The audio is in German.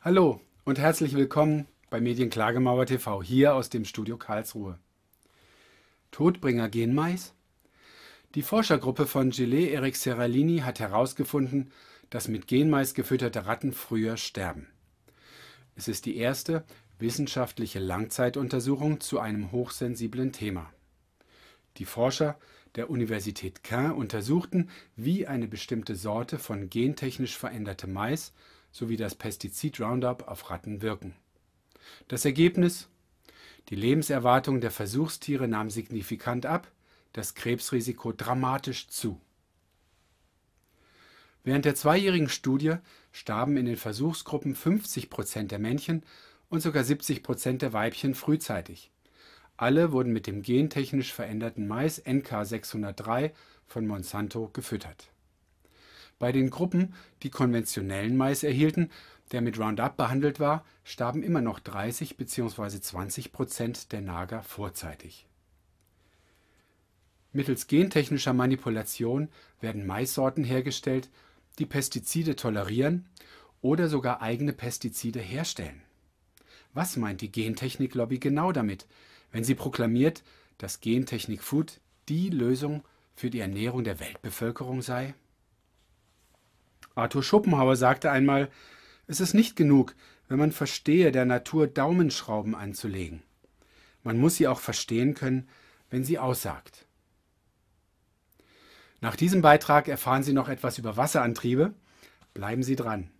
Hallo und herzlich willkommen bei Medienklagemauer TV hier aus dem Studio Karlsruhe. Todbringer Genmais? Die Forschergruppe von Gillet Eric Serralini hat herausgefunden, dass mit Genmais gefütterte Ratten früher sterben. Es ist die erste wissenschaftliche Langzeituntersuchung zu einem hochsensiblen Thema. Die Forscher der Universität Caen untersuchten, wie eine bestimmte Sorte von gentechnisch verändertem Mais sowie das Pestizid Roundup auf Ratten wirken. Das Ergebnis? Die Lebenserwartung der Versuchstiere nahm signifikant ab, das Krebsrisiko dramatisch zu. Während der zweijährigen Studie starben in den Versuchsgruppen 50 Prozent der Männchen und sogar 70 Prozent der Weibchen frühzeitig alle wurden mit dem gentechnisch veränderten Mais NK603 von Monsanto gefüttert. Bei den Gruppen, die konventionellen Mais erhielten, der mit Roundup behandelt war, starben immer noch 30 bzw. 20 Prozent der Nager vorzeitig. Mittels gentechnischer Manipulation werden Maissorten hergestellt, die Pestizide tolerieren oder sogar eigene Pestizide herstellen. Was meint die Gentechnik-Lobby genau damit, wenn sie proklamiert, dass Gentechnik Food die Lösung für die Ernährung der Weltbevölkerung sei? Arthur Schopenhauer sagte einmal, es ist nicht genug, wenn man verstehe, der Natur Daumenschrauben anzulegen. Man muss sie auch verstehen können, wenn sie aussagt. Nach diesem Beitrag erfahren Sie noch etwas über Wasserantriebe. Bleiben Sie dran.